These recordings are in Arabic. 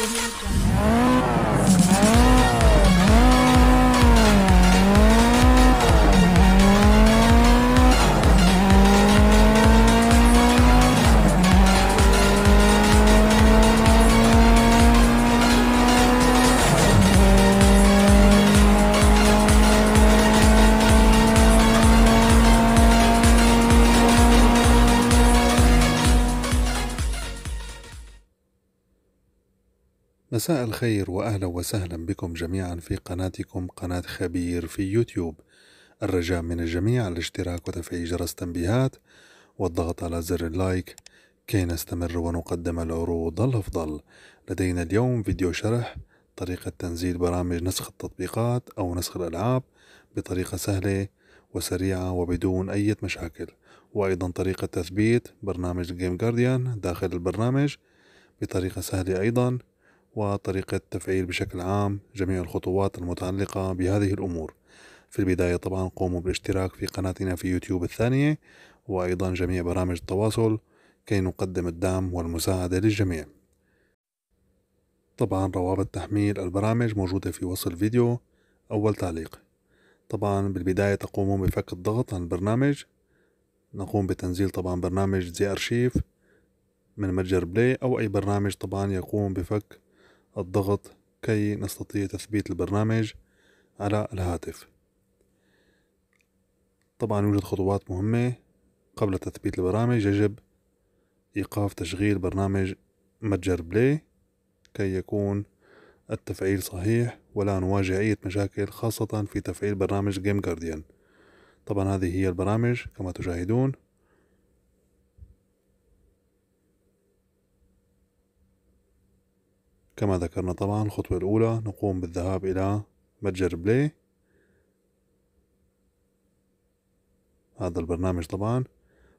Gracias. مساء الخير واهلا وسهلا بكم جميعا في قناتكم قناة خبير في يوتيوب الرجاء من الجميع الاشتراك وتفعيل جرس تنبيهات والضغط على زر اللايك كي نستمر ونقدم العروض الأفضل لدينا اليوم فيديو شرح طريقة تنزيل برامج نسخ التطبيقات أو نسخ الألعاب بطريقة سهلة وسريعة وبدون أي مشاكل وأيضا طريقة تثبيت برنامج جيم جارديان داخل البرنامج بطريقة سهلة أيضا وطريقة تفعيل بشكل عام جميع الخطوات المتعلقة بهذه الأمور في البداية طبعا قوموا بالاشتراك في قناتنا في يوتيوب الثانية وأيضا جميع برامج التواصل كي نقدم الدعم والمساعدة للجميع طبعا روابط تحميل البرامج موجودة في وصف الفيديو أول تعليق طبعا بالبداية تقومون بفك الضغط عن البرنامج نقوم بتنزيل طبعا برنامج زي أرشيف من متجر بلاي أو أي برنامج طبعا يقوم بفك الضغط كي نستطيع تثبيت البرنامج على الهاتف طبعا يوجد خطوات مهمة قبل تثبيت البرامج يجب إيقاف تشغيل برنامج متجر بلاي كي يكون التفعيل صحيح ولا نواجه أي مشاكل خاصة في تفعيل برنامج جيم جارديان طبعا هذه هي البرامج كما تشاهدون كما ذكرنا طبعا الخطوة الأولى نقوم بالذهاب إلى متجر بلاي هذا البرنامج طبعا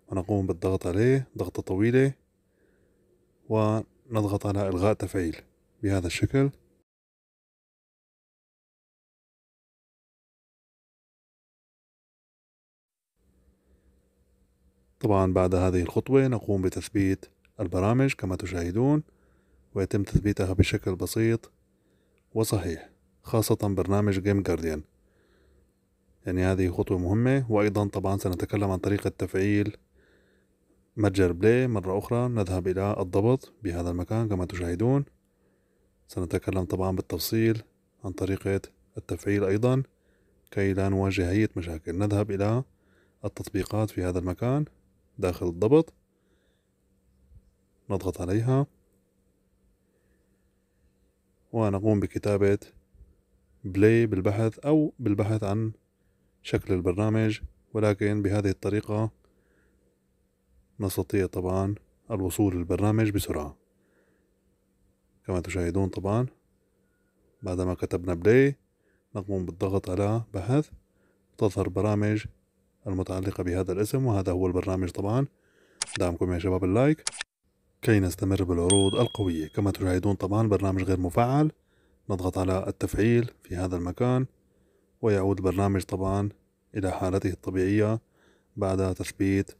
ونقوم بالضغط عليه ضغطة طويلة ونضغط على إلغاء تفعيل بهذا الشكل طبعا بعد هذه الخطوة نقوم بتثبيت البرامج كما تشاهدون ويتم تثبيتها بشكل بسيط وصحيح خاصة برنامج جيم جارديان يعني هذه خطوة مهمة وأيضا طبعا سنتكلم عن طريقة تفعيل متجر بلاي مرة أخرى نذهب إلى الضبط بهذا المكان كما تشاهدون سنتكلم طبعا بالتفصيل عن طريقة التفعيل أيضا كي لا نواجه أي مشاكل نذهب إلى التطبيقات في هذا المكان داخل الضبط نضغط عليها ونقوم بكتابة بلاي بالبحث أو بالبحث عن شكل البرنامج ولكن بهذه الطريقة نستطيع طبعا الوصول للبرنامج بسرعة كما تشاهدون طبعا بعدما كتبنا بلاي نقوم بالضغط على بحث تظهر برامج المتعلقة بهذا الاسم وهذا هو البرنامج طبعا دعمكم يا شباب اللايك كي نستمر بالعروض القوية كما تشاهدون طبعا برنامج غير مفعل نضغط على التفعيل في هذا المكان ويعود البرنامج طبعا إلى حالته الطبيعية بعد تثبيت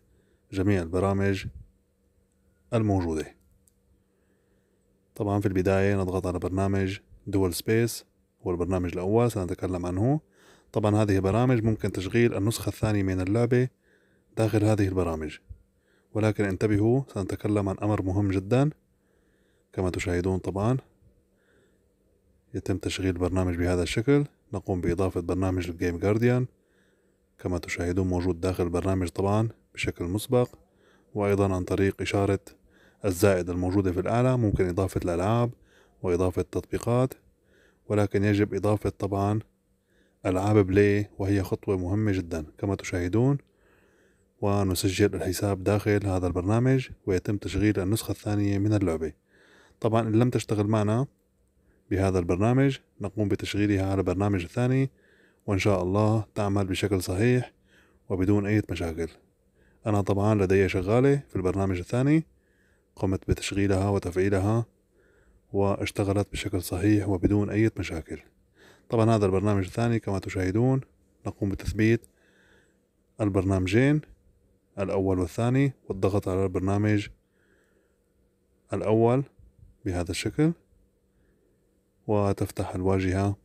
جميع البرامج الموجودة طبعا في البداية نضغط على برنامج دول سبيس هو البرنامج الأول سنتكلم عنه طبعا هذه برامج ممكن تشغيل النسخة الثانية من اللعبة داخل هذه البرامج ولكن انتبهوا سنتكلم عن أمر مهم جدا كما تشاهدون طبعا يتم تشغيل برنامج بهذا الشكل نقوم بإضافة برنامج الجيم جارديان كما تشاهدون موجود داخل البرنامج طبعا بشكل مسبق وأيضا عن طريق إشارة الزائد الموجودة في الأعلى ممكن إضافة الألعاب وإضافة تطبيقات ولكن يجب إضافة طبعا ألعاب بلاي وهي خطوة مهمة جدا كما تشاهدون ونسجل الحساب داخل هذا البرنامج ويتم تشغيل النسخة الثانية من اللعبة طبعا إن لم تشتغل معنا بهذا البرنامج نقوم بتشغيلها على برنامج ثاني وإن شاء الله تعمل بشكل صحيح وبدون أي مشاكل أنا طبعا لدي شغالة في البرنامج الثاني قمت بتشغيلها وتفعيلها واشتغلت بشكل صحيح وبدون أي مشاكل طبعا هذا البرنامج الثاني كما تشاهدون نقوم بتثبيت البرنامجين الأول والثاني والضغط على البرنامج الأول بهذا الشكل وتفتح الواجهة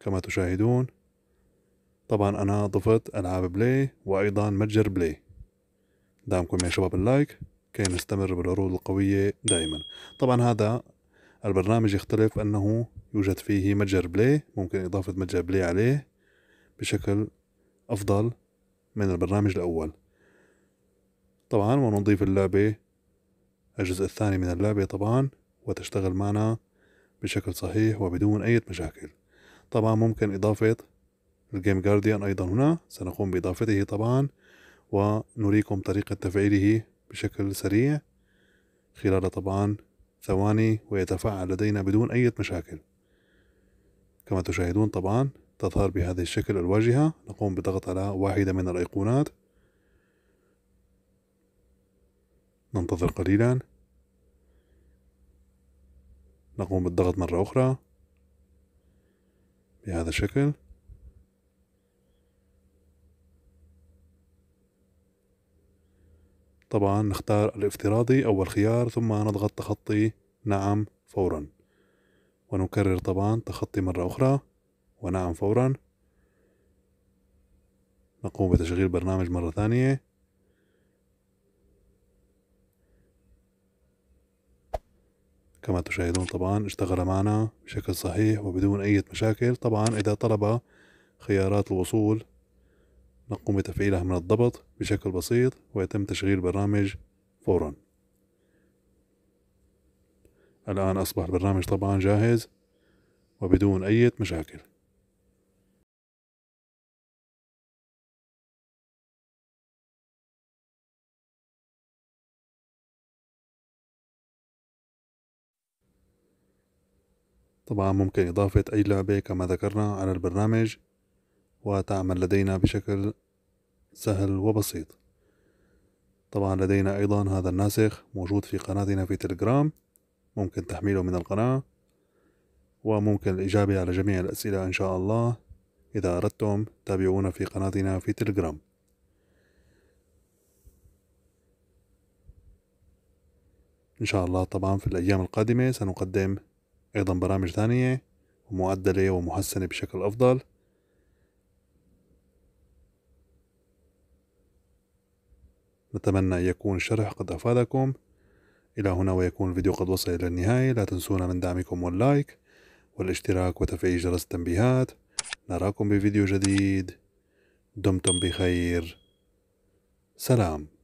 كما تشاهدون طبعا أنا ضفت ألعاب بلاي وأيضا متجر بلاي دعمكم يا شباب اللايك كي نستمر بالعروض القوية دائما طبعا هذا البرنامج يختلف أنه يوجد فيه متجر بلاي ممكن إضافة متجر بلاي عليه بشكل أفضل من البرنامج الأول طبعا ونضيف اللعبة الجزء الثاني من اللعبة طبعا وتشتغل معنا بشكل صحيح وبدون أي مشاكل طبعا ممكن إضافة الجيم جارديان أيضا هنا سنقوم بإضافته طبعا ونريكم طريقة تفعيله بشكل سريع خلال طبعا ثواني ويتفاعل لدينا بدون أي مشاكل كما تشاهدون طبعا تظهر بهذا الشكل الواجهة نقوم بضغط على واحدة من الأيقونات ننتظر قليلا نقوم بالضغط مرة أخرى بهذا الشكل طبعا نختار الافتراضي أول خيار ثم نضغط تخطي نعم فورا ونكرر طبعا تخطي مرة أخرى ونعم فورا نقوم بتشغيل برنامج مرة ثانية كما تشاهدون طبعا اشتغل معنا بشكل صحيح وبدون أي مشاكل طبعا إذا طلب خيارات الوصول نقوم بتفعيلها من الضبط بشكل بسيط ويتم تشغيل البرنامج فورا الآن أصبح البرنامج طبعا جاهز وبدون أي مشاكل طبعا ممكن إضافة أي لعبة كما ذكرنا على البرنامج وتعمل لدينا بشكل سهل وبسيط طبعا لدينا أيضا هذا الناسخ موجود في قناتنا في تليجرام ممكن تحميله من القناة وممكن الإجابة على جميع الأسئلة إن شاء الله إذا أردتم تابعونا في قناتنا في تليجرام إن شاء الله طبعا في الأيام القادمة سنقدم أيضا برامج ثانية ومعدلة ومحسنة بشكل أفضل نتمنى أن يكون الشرح قد أفادكم إلى هنا ويكون الفيديو قد وصل إلى النهاية لا تنسونا من دعمكم واللايك والاشتراك وتفعيل جرس التنبيهات نراكم بفيديو جديد دمتم بخير سلام